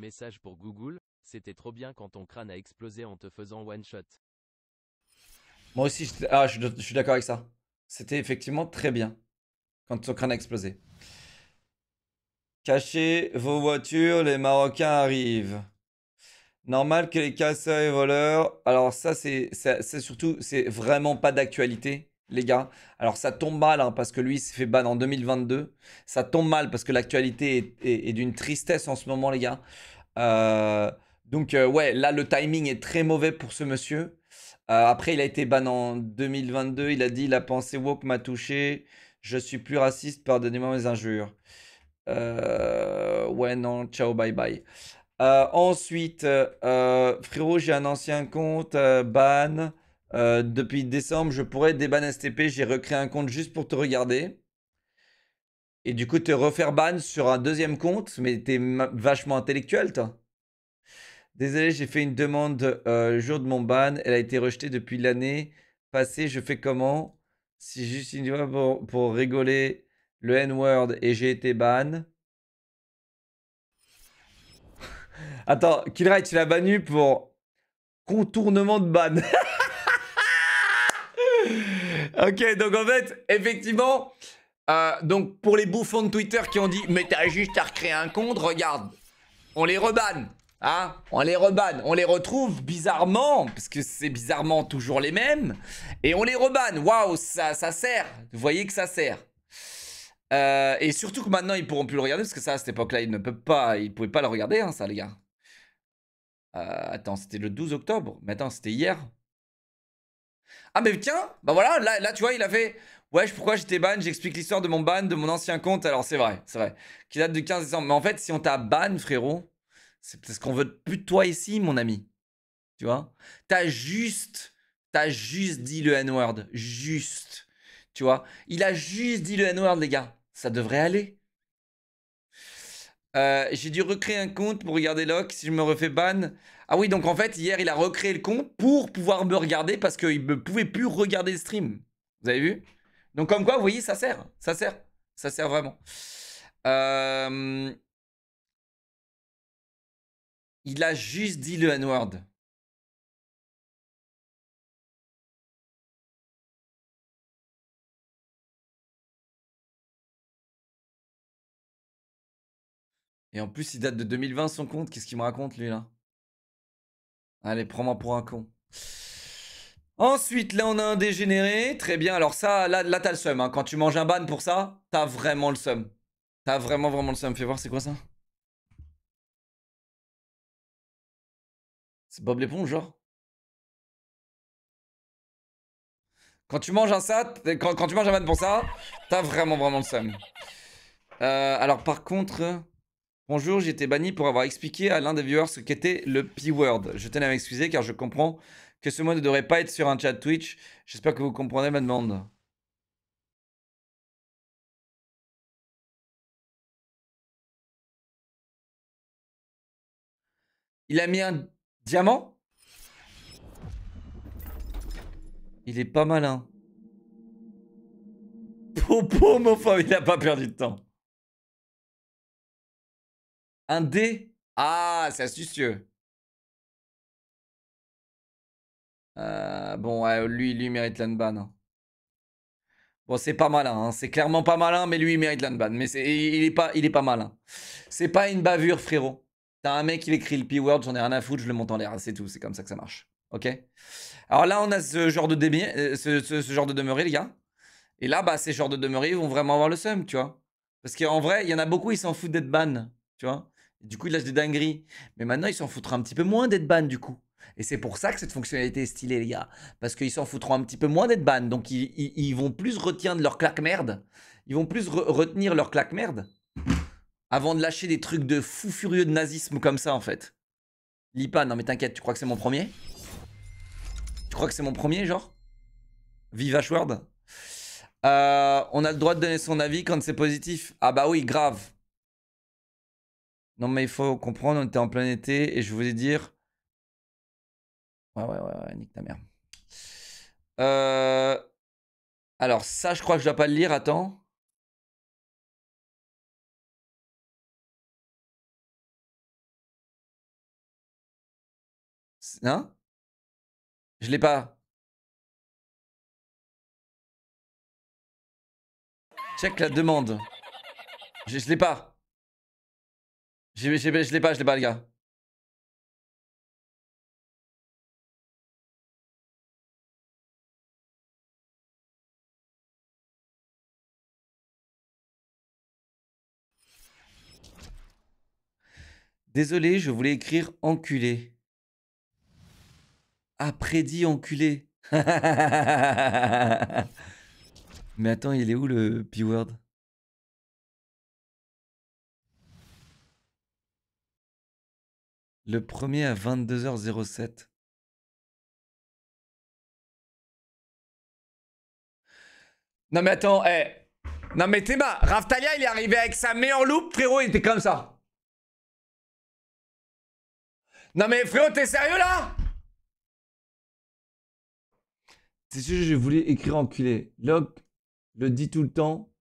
Message pour Google, c'était trop bien quand ton crâne a explosé en te faisant one shot. Moi aussi, ah, je, suis d'accord avec ça. C'était effectivement très bien quand ton crâne a explosé. Cachez vos voitures, les Marocains arrivent. Normal que les casseurs et voleurs. Alors ça, c'est surtout, c'est vraiment pas d'actualité les gars. Alors ça tombe mal hein, parce que lui s'est fait ban en 2022. Ça tombe mal parce que l'actualité est, d'une tristesse en ce moment, les gars. Euh, donc euh, ouais, là le timing est très mauvais pour ce monsieur. Euh, après il a été ban en 2022. Il a dit la pensée woke m'a touché. Je suis plus raciste. Pardonnez-moi mes injures. ouais non, ciao bye bye. ensuite, frérot, j'ai un ancien compte ban. Euh, depuis décembre, je pourrais déban STP. J'ai recréé un compte juste pour te regarder. Et du coup, te refaire ban sur un deuxième compte. Mais t'es vachement intellectuel, toi. Désolé, j'ai fait une demande euh, le jour de mon ban. Elle a été rejetée depuis l'année passée. Je fais comment Si juste une fois pour, rigoler le N-word et j'ai été ban. Attends, Killright, tu l'as banni pour contournement de ban. ok, donc en fait, effectivement, euh, donc pour les bouffons de Twitter qui ont dit Mais t'as juste à recréer un compte, regarde, on les rebanne. Hein on les rebanne, on les retrouve bizarrement, parce que c'est bizarrement toujours les mêmes, et on les rebanne. Waouh, ça, ça sert. Vous voyez que ça sert. Euh, et surtout que maintenant ils pourront plus le regarder, parce que ça à cette époque-là, ils ne peuvent pas, ils pouvaient pas le regarder, hein, ça les gars. Euh, attends, c'était le 12 octobre, mais attends, c'était hier. Ah, mais tiens, bah voilà, là, là tu vois, il a fait. Ouais, pourquoi j'étais ban J'explique l'histoire de mon ban, de mon ancien compte. Alors, c'est vrai, c'est vrai. Qui date de 15 décembre. Mais en fait, si on t'a ban, frérot, c'est parce qu'on veut plus de toi ici, mon ami. Tu vois T'as juste. T'as juste dit le N-word. Juste. Tu vois Il a juste dit le N-word, les gars. Ça devrait aller. Euh, j'ai dû recréer un compte pour regarder Locke si je me refais ban. Ah oui, donc en fait, hier, il a recréé le compte pour pouvoir me regarder parce qu'il ne pouvait plus regarder le stream. Vous avez vu Donc comme quoi, vous voyez, ça sert. Ça sert. Ça sert vraiment. Euh, il a juste dit le n Et en plus, il date de 2020 son compte. Qu'est-ce qu'il me raconte lui là Allez, prends-moi pour un con. Ensuite, là, on a un dégénéré. Très bien. Alors, ça, là, là t'as le seum. Hein. Quand tu manges un ban pour ça, t'as vraiment le seum. T'as vraiment, vraiment le seum. Fais voir, c'est quoi ça C'est Bob l'éponge, genre Quand tu manges un quand, tu manges un ban pour ça, t'as vraiment, vraiment le seum. Euh, alors, par contre. Bonjour, j'étais banni pour avoir expliqué à l'un des viewers ce qu'était le P-word. Je tenais à m'excuser car je comprends que ce mot ne devrait pas être sur un chat Twitch. J'espère que vous comprenez ma demande. Il a mis un diamant Il est pas malin. Popo, mon il a pas perdu de temps. Un dé Ah, c'est astucieux. Euh, bon, lui, lui mérite l'unban. Hein. Bon, c'est pas malin, hein. c'est clairement pas malin, mais lui, il mérite l'unban. Mais il, est pas, il est pas malin. C'est pas une bavure, frérot. T'as un mec, il écrit le P-word, j'en ai rien à foutre, je le monte en l'air, c'est tout, c'est comme ça que ça marche. Ok Alors là, on a ce genre de, euh, ce, genre de demeuré, les gars. Et là, bah, ces genres de demeurés vont vraiment avoir le seum, tu vois. Parce qu'en vrai, il y en a beaucoup, ils s'en foutent d'être ban, tu vois. Du coup, il lâche des dingueries. Mais maintenant, ils s'en foutront un petit peu moins d'être ban, du coup. Et c'est pour ça que cette fonctionnalité est stylée, les gars. Parce qu'ils s'en foutront un petit peu moins d'être ban. Donc, ils, vont plus retenir leur claque-merde. Ils vont plus retenir leur claque-merde. Avant de lâcher des trucs de fou furieux de nazisme comme ça, en fait. L'IPAN, non mais t'inquiète, tu crois que c'est mon premier Tu crois que c'est mon premier, genre Vive Ashword euh, On a le droit de donner son avis quand c'est positif. Ah bah oui, grave. Non, mais il faut comprendre, on était en plein été et je voulais dire. Ouais, ouais, ouais, nique ta mère. Euh, alors, ça, je crois que je dois pas le lire, attends. Hein Je l'ai pas. Check la demande. Je, je l'ai pas je l'ai pas, je l'ai pas, le gars. Désolé, je voulais écrire enculé. ». Après-dit enculé. Mais attends, il est où le P-word le premier à 22h07. Non mais attends, eh, Non mais t'es Raftalia il est arrivé avec sa meilleure loupe, frérot, il était comme ça. Non mais frérot, t'es sérieux là C'est sûr, je voulais écrire enculé. Locke le dit tout le temps.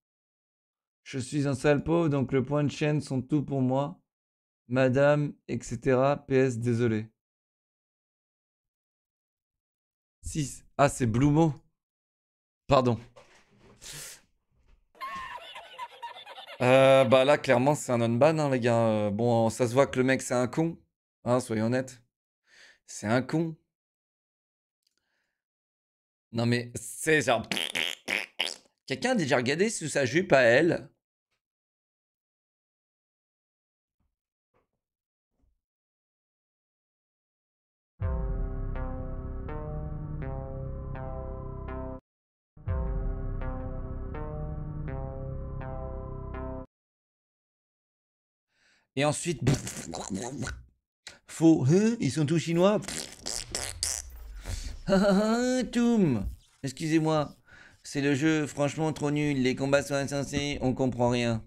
Je suis un sale pauvre, donc le point de chaîne sont tout pour moi. Madame, etc. PS, désolé. 6. Ah, c'est Blumo. Pardon. Euh, bah là, clairement, c'est un non-ban, hein, les gars. Euh, bon, ça se voit que le mec, c'est un con. Hein, soyons honnêtes. C'est un con. Non, mais c'est Quelqu'un a déjà regardé sous sa jupe à elle Et ensuite, faux, hein, ils sont tous chinois. Ah, ah, ah, toum, excusez-moi, c'est le jeu franchement trop nul, les combats sont insensés, on comprend rien.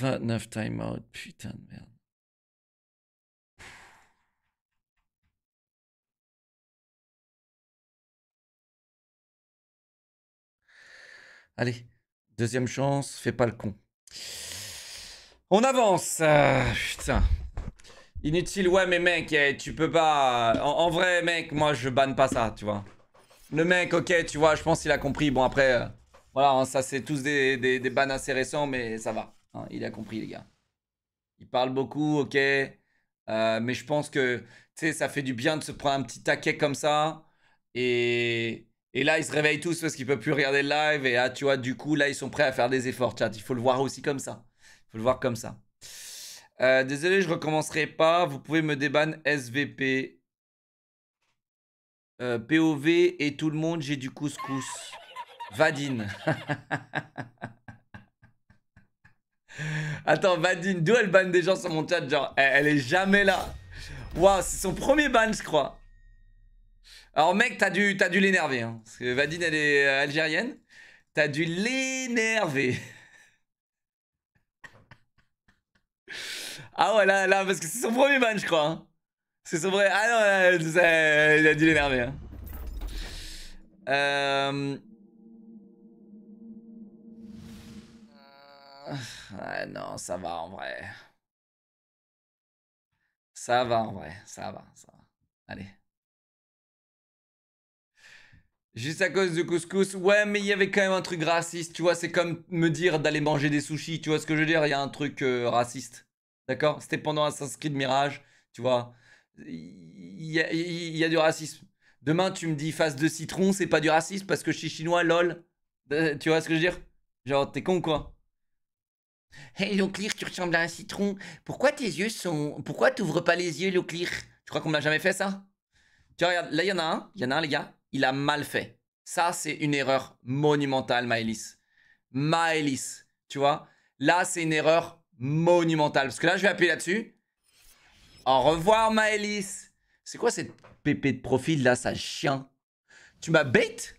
29 out, putain de merde. Allez, deuxième chance, fais pas le con. On avance. Ah, putain. Inutile, ouais, mais mec, eh, tu peux pas. Euh, en, vrai, mec, moi, je banne pas ça, tu vois. Le mec, ok, tu vois, je pense qu'il a compris. Bon, après, euh, voilà, hein, ça, c'est tous des, des, des bans assez récents, mais ça va. Hein, il a compris, les gars. Il parle beaucoup, ok. Euh, mais je pense que, tu ça fait du bien de se prendre un petit taquet comme ça. Et, là, ils se réveillent tous parce qu'ils ne peuvent plus regarder le live. Et ah, tu vois, du coup, là, ils sont prêts à faire des efforts, chat. Il faut le voir aussi comme ça. Il faut le voir comme ça. Euh, désolé, je recommencerai pas. Vous pouvez me débanner SVP. Euh, POV et tout le monde, j'ai du couscous. Vadine. Attends, Vadine, d'où elle banne des gens sur mon chat Genre, elle, est jamais là. Waouh, c'est son premier ban, je crois. Alors, mec, t'as dû, dû l'énerver. Hein, parce que Vadine, elle est euh, algérienne. T'as dû l'énerver. ah ouais, là, là, parce que c'est son premier ban, je crois. Hein. C'est son vrai. Ah non, il a dû l'énerver. Hein. Euh. Ah non, ça va en vrai. Ça va en vrai, ça va, ça va. Allez. Juste à cause du couscous. Ouais, mais il y avait quand même un truc raciste, tu vois. C'est comme me dire d'aller manger des sushis, tu vois ce que je veux dire Il y a un truc euh, raciste. D'accord C'était pendant Assassin's Creed Mirage, tu vois. Il y, a du racisme. Demain, tu me dis face de citron, c'est pas du racisme parce que je suis chinois, lol. Euh, tu vois ce que je veux dire Genre, t'es con quoi Hey, Clear, tu ressembles à un citron. Pourquoi tes yeux sont. Pourquoi t'ouvres pas les yeux, Clear? Tu crois qu'on l'a jamais fait, ça Tu regardes là, il y en a un, il y en a un, les gars, il a mal fait. Ça, c'est une erreur monumentale, Maëlys. Maëlys, tu vois Là, c'est une erreur monumentale. Parce que là, je vais appuyer là-dessus. Au revoir, Maëlys. C'est quoi cette pépé de profil, là, ça chien hein? Tu m'as bête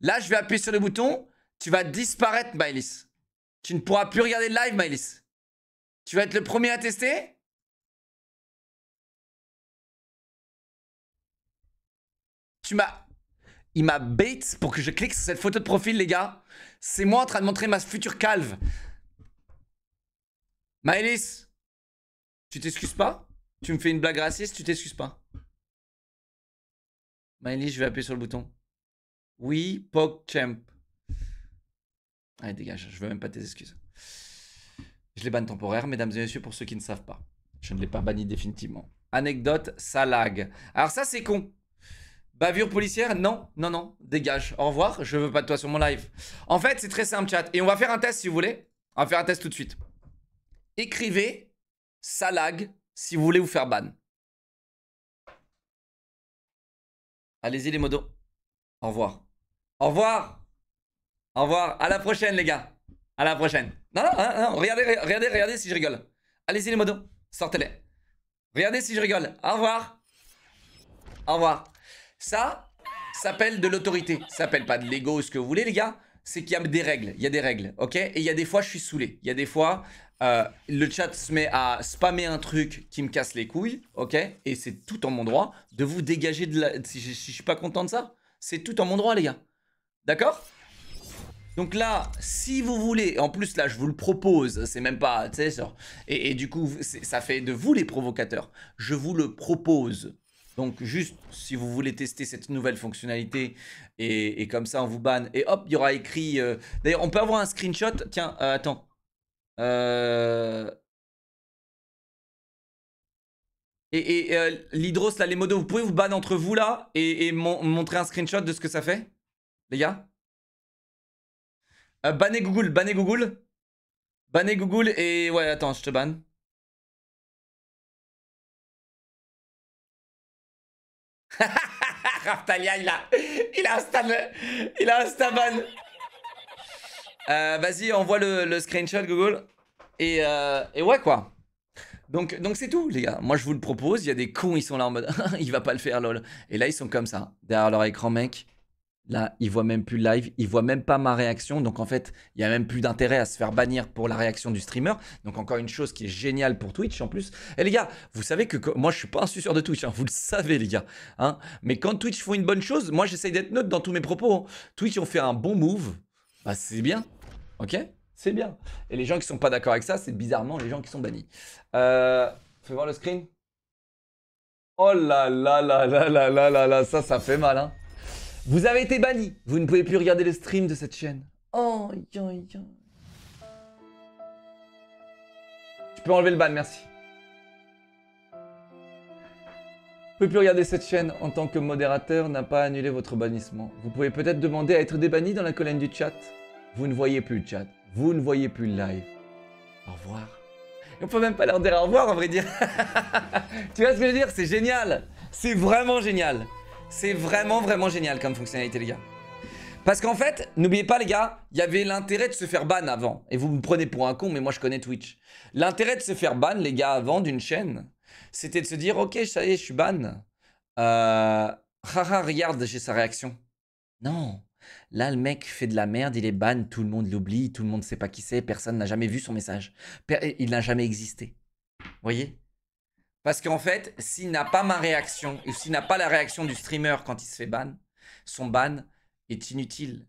Là, je vais appuyer sur le bouton. Tu vas disparaître, Mylis. Tu ne pourras plus regarder le live, Mylis. Tu vas être le premier à tester Tu m'as... Il m'a bait pour que je clique sur cette photo de profil, les gars. C'est moi en train de montrer ma future calve. Maëlys, tu t'excuses pas Tu me fais une blague raciste, tu t'excuses pas Maëlys, je vais appuyer sur le bouton. Oui, PogChamp. Allez, dégage, je veux même pas tes excuses. Je les banne temporaire, mesdames et messieurs, pour ceux qui ne savent pas. Je ne l'ai pas banni définitivement. Anecdote, ça lag. Alors ça, c'est con. Bavure policière Non, non, non. Dégage. Au revoir. Je veux pas de toi sur mon live. En fait, c'est très simple, chat. Et on va faire un test si vous voulez. On va faire un test tout de suite. Écrivez ça si vous voulez vous faire ban. Allez-y les modos. Au revoir. Au revoir. Au revoir. À la prochaine, les gars. À la prochaine. Non, non, non. Hein, hein. Regardez, regardez, regardez si je rigole. Allez-y, les modos. Sortez-les. Regardez si je rigole. Au revoir. Au revoir. Ça s'appelle de l'autorité. Ça s'appelle pas de l'ego ce que vous voulez, les gars. C'est qu'il y a des règles. Il y a des règles. OK Et il y a des fois, je suis saoulé. Il y a des fois, euh, le chat se met à spammer un truc qui me casse les couilles. OK Et c'est tout en mon droit de vous dégager de la. Si je, si je suis pas content de ça, c'est tout en mon droit, les gars. D'accord donc là, si vous voulez, en plus là, je vous le propose, c'est même pas, tu sais, et, du coup, ça fait de vous les provocateurs. Je vous le propose. Donc juste, si vous voulez tester cette nouvelle fonctionnalité, et, comme ça, on vous banne. Et hop, il y aura écrit... Euh, d'ailleurs, on peut avoir un screenshot. Tiens, euh, attends. Euh, et, et l'hydros, là, les modos, vous pouvez vous ban entre vous, là, et, montrer un screenshot de ce que ça fait les gars euh, Banner Google, banner Google. Banner Google et... Ouais, attends, je te banne. Raftalia, il a... Il a un Il a un euh, Vas-y, envoie le, le, screenshot, Google. Et, euh, et ouais, quoi. Donc, donc c'est tout, les gars. Moi, je vous le propose. Il y a des cons, ils sont là en mode... il va pas le faire, lol. Et là, ils sont comme ça, derrière leur écran, mec. Là, il voit même plus le live, il voit même pas ma réaction. Donc en fait, il y a même plus d'intérêt à se faire bannir pour la réaction du streamer. Donc encore une chose qui est géniale pour Twitch en plus. Et eh, les gars, vous savez que moi je suis pas un suceur de Twitch, hein, vous le savez les gars. Hein. Mais quand Twitch font une bonne chose, moi j'essaye d'être neutre dans tous mes propos. Hein. Twitch ont fait un bon move, bah c'est bien, ok C'est bien. Et les gens qui sont pas d'accord avec ça, c'est bizarrement les gens qui sont bannis. Euh, fais voir le screen. Oh là là là là là là là là, ça ça fait mal hein. Vous avez été banni. Vous ne pouvez plus regarder le stream de cette chaîne. Oh, yo, yo. Tu peux enlever le ban, merci. Vous ne pouvez plus regarder cette chaîne en tant que modérateur n'a pas annulé votre bannissement. Vous pouvez peut-être demander à être débanni dans la colonne du chat. Vous ne voyez plus le chat. Vous ne voyez plus le live. Au revoir. Et on peut même pas leur dire au revoir, en vrai dire. tu vois ce que je veux dire C'est génial. C'est vraiment génial. C'est vraiment, vraiment génial comme fonctionnalité, les gars. Parce qu'en fait, n'oubliez pas les gars, il y avait l'intérêt de se faire ban avant. Et vous me prenez pour un con, mais moi je connais Twitch. L'intérêt de se faire ban, les gars, avant d'une chaîne, c'était de se dire, ok, ça y est, je suis ban. Euh, haha, regarde, j'ai sa réaction. Non. Là, le mec fait de la merde, il est ban, tout le monde l'oublie, tout le monde ne sait pas qui c'est, personne n'a jamais vu son message. Il n'a jamais existé. Vous voyez parce qu'en fait, s'il n'a pas ma réaction, ou s'il n'a pas la réaction du streamer quand il se fait ban, son ban est inutile.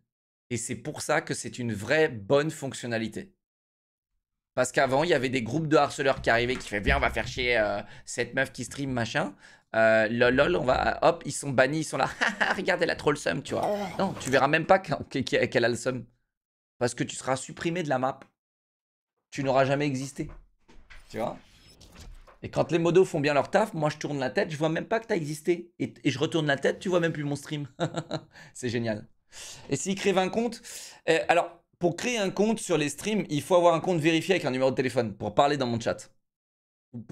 Et c'est pour ça que c'est une vraie bonne fonctionnalité. Parce qu'avant, il y avait des groupes de harceleurs qui arrivaient, qui faisaient « viens, on va faire chier euh, cette meuf qui stream, machin. Euh, lol, on va, hop, ils sont bannis, ils sont là. Regardez, elle a trop le seum, tu vois. Ah. Non, tu verras même pas qu'elle a le seum. Parce que tu seras supprimé de la map. Tu n'auras jamais existé. Tu vois et quand les modos font bien leur taf, moi je tourne la tête, je vois même pas que tu as existé. Et, je retourne la tête, tu vois même plus mon stream. c'est génial. Et s'ils créent un compte, eh, alors pour créer un compte sur les streams, il faut avoir un compte vérifié avec un numéro de téléphone pour parler dans mon chat.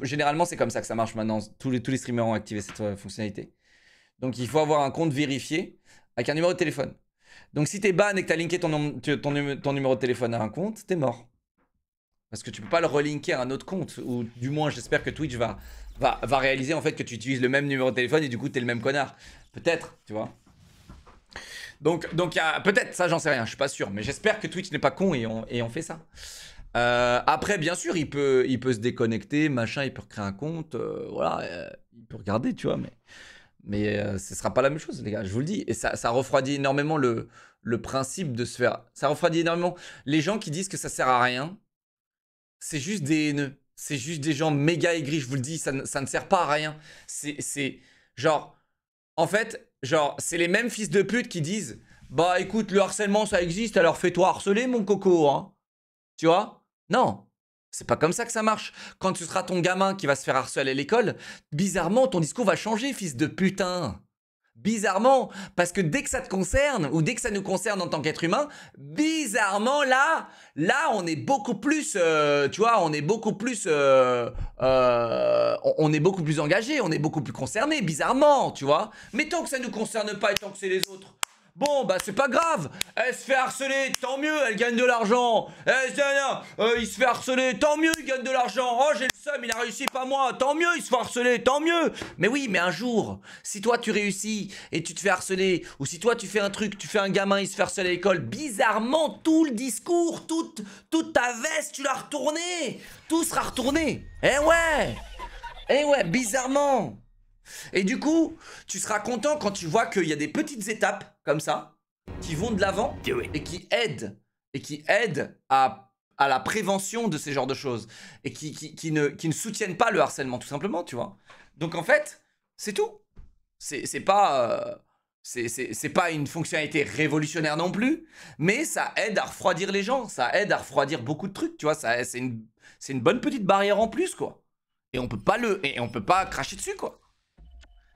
Généralement, c'est comme ça que ça marche maintenant. Tous les, tous les streamers ont activé cette euh, fonctionnalité. Donc, il faut avoir un compte vérifié avec un numéro de téléphone. Donc, si tu es ban et que tu as linké ton, ton numéro de téléphone à un compte, t'es mort. Parce que tu peux pas le relinker à un autre compte. Ou du moins, j'espère que Twitch va, va, va réaliser en fait que tu utilises le même numéro de téléphone et du coup, tu es le même connard. Peut-être, tu vois. Donc, donc peut-être, ça j'en sais rien, je suis pas sûr, mais j'espère que Twitch n'est pas con et on, et on fait ça. Euh, après, bien sûr, il peut, il peut se déconnecter, machin, il peut créer un compte, euh, voilà, euh, il peut regarder, tu vois, mais, mais ce sera pas la même chose, les gars, je vous le dis. Et ça, ça refroidit énormément le, le principe de se faire. Ça refroidit énormément les gens qui disent que ça sert à rien c'est juste des haineux. C'est juste des gens méga aigris, je vous le dis, ça, ne, sert pas à rien. C'est genre, en fait, genre, c'est les mêmes fils de pute qui disent Bah écoute, le harcèlement ça existe, alors fais-toi harceler, mon coco, hein. Tu vois Non, c'est pas comme ça que ça marche. Quand ce sera ton gamin qui va se faire harceler à l'école, bizarrement, ton discours va changer, fils de putain. Bizarrement, parce que dès que ça te concerne, ou dès que ça nous concerne en tant qu'être humain, bizarrement là, là on est beaucoup plus, euh, tu vois, on est beaucoup plus, euh, euh, on est beaucoup plus engagé, on est beaucoup plus concerné, bizarrement, tu vois. Mais tant que ça nous concerne pas et tant que c'est les autres, Bon, bah c'est pas grave. Elle se fait harceler, tant mieux, elle gagne de l'argent. Eh, euh, il se fait harceler, tant mieux, il gagne de l'argent. Oh, j'ai le seum, il a réussi, pas moi. Tant mieux, il se fait harceler, tant mieux. Mais oui, mais un jour, si toi tu réussis et tu te fais harceler, ou si toi tu fais un truc, tu fais un gamin, il se fait harceler à l'école, bizarrement, tout le discours, toute, toute ta veste, tu l'as retourné. Tout sera retourné. Eh ouais Eh ouais, bizarrement et du coup, tu seras content quand tu vois qu'il y a des petites étapes comme ça qui vont de l'avant et qui aident et qui aident à, à, la prévention de ces genres de choses et qui, qui, qui, ne, qui ne soutiennent pas le harcèlement tout simplement, tu vois. Donc en fait, c'est tout. C'est pas euh, c'est pas une fonctionnalité révolutionnaire non plus, mais ça aide à refroidir les gens, ça aide à refroidir beaucoup de trucs, tu vois. C'est une, une bonne petite barrière en plus, quoi. Et on peut pas le et on peut pas cracher dessus, quoi.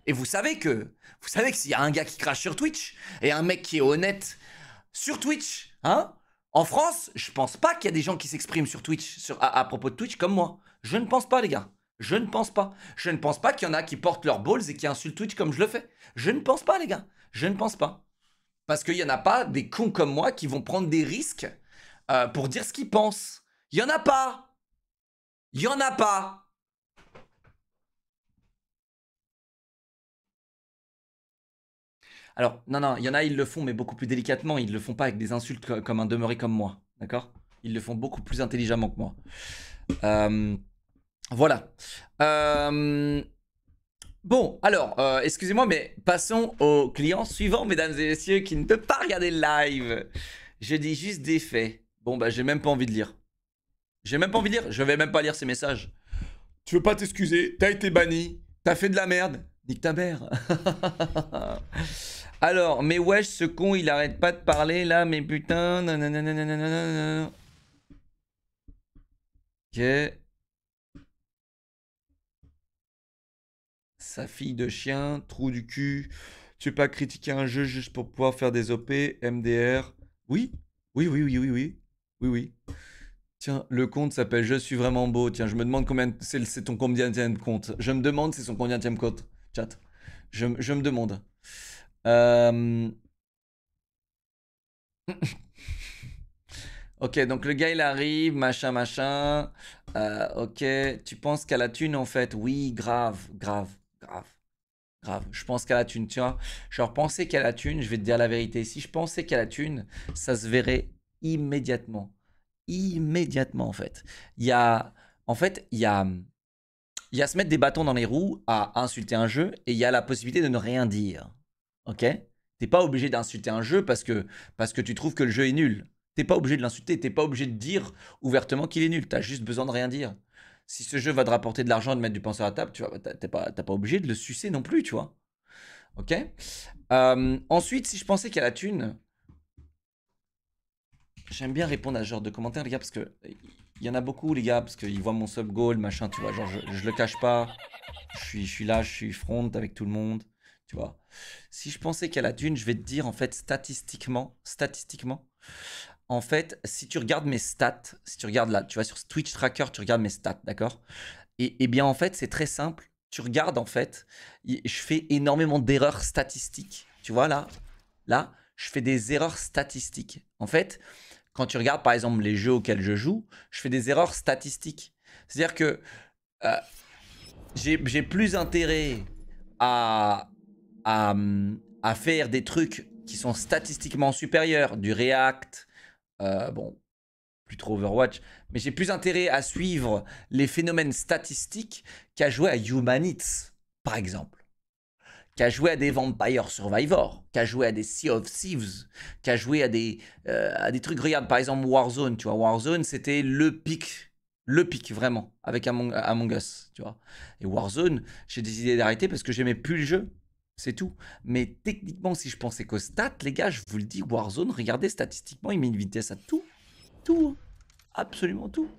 Et vous savez que, vous savez que s'il y a un gars qui crache sur Twitch et un mec qui est honnête sur Twitch, hein, en France, je pense pas qu'il y a des gens qui s'expriment sur Twitch, sur, à, propos de Twitch comme moi. Je ne pense pas, les gars. Je ne pense pas. Je ne pense pas qu'il y en a qui portent leurs balls et qui insultent Twitch comme je le fais. Je ne pense pas, les gars. Je ne pense pas. Parce qu'il y en a pas des cons comme moi qui vont prendre des risques euh, pour dire ce qu'ils pensent. Il y en a pas. Il y en a pas. Alors, non, non, il y en a, ils le font, mais beaucoup plus délicatement. Ils ne le font pas avec des insultes comme un demeuré comme moi. D'accord Ils le font beaucoup plus intelligemment que moi. Euh, voilà. Euh, bon, alors, euh, excusez-moi, mais passons au client suivant, mesdames et messieurs, qui ne peut pas regarder le live. Je dis juste des faits. Bon, bah, j'ai même pas envie de lire. J'ai même pas envie de lire. Je vais même pas lire ces messages. Tu veux pas t'excuser. T'as été banni. T'as fait de la merde. Nique ta mère. Alors, mais wesh, ce con, il arrête pas de parler là, mais putain, nanana. Ok. Sa fille de chien, trou du cul. Tu peux pas critiquer un jeu juste pour pouvoir faire des OP, MDR. Oui, oui, oui, oui, oui, oui. Oui, oui. Tiens, le compte s'appelle Je suis vraiment beau. Tiens, je me demande combien. C'est ton combien de compte Je me demande c'est son combien de compte. Chat. Je, je me demande ok, donc le gars il arrive, machin, machin. Euh, ok, tu penses qu'à la thune en fait Oui, grave, grave, grave, grave. Je pense qu'à la thune, Tiens, Genre, penser qu'à la thune, je vais te dire la vérité. Si je pensais qu'à la thune, ça se verrait immédiatement. Immédiatement en fait. Il y a. En fait, il y a. Il y a se mettre des bâtons dans les roues à insulter un jeu et il y a la possibilité de ne rien dire. Ok T'es pas obligé d'insulter un jeu parce que, parce que tu trouves que le jeu est nul. T'es pas obligé de l'insulter, t'es pas obligé de dire ouvertement qu'il est nul. T'as juste besoin de rien dire. Si ce jeu va te rapporter de l'argent, de mettre du penseur à table, tu bah, t'es pas, pas obligé de le sucer non plus, tu vois. Ok Ensuite, si je pensais qu'il y a la thune, j'aime bien répondre à ce genre de commentaires, les gars, parce que il y en a beaucoup, les gars, parce qu'ils voient mon sub goal, machin, tu vois. Genre, je, je le cache pas. Je suis, je suis là, je suis front avec tout le monde. Tu vois Si je pensais qu'elle a dune, je vais te dire, en fait, statistiquement, statistiquement, en fait, si tu regardes mes stats, si tu regardes là, tu vas sur Twitch Tracker, tu regardes mes stats, d'accord et, eh bien, en fait, c'est très simple. Tu regardes, en fait, je fais énormément d'erreurs statistiques. Tu vois, là, là, je fais des erreurs statistiques. En fait, quand tu regardes, par exemple, les jeux auxquels je joue, je fais des erreurs statistiques. C'est-à-dire que euh, j'ai plus intérêt à, à, à, faire des trucs qui sont statistiquement supérieurs, du React, euh, bon, plus trop Overwatch, mais j'ai plus intérêt à suivre les phénomènes statistiques qu'à jouer à Humanits, par exemple, qu'à jouer à des Vampire Survivor, qu'à jouer à des Sea of Thieves, qu'à jouer à des, euh, à des trucs, regarde, par exemple Warzone, tu vois, Warzone, c'était le pic le pic vraiment avec Among, Among, Us, tu vois. Et Warzone, j'ai décidé d'arrêter parce que j'aimais plus le jeu. C'est tout. Mais techniquement, si je pensais qu'au stats, les gars, je vous le dis, Warzone, regardez statistiquement, il met une vitesse à tout. Tout. Absolument tout.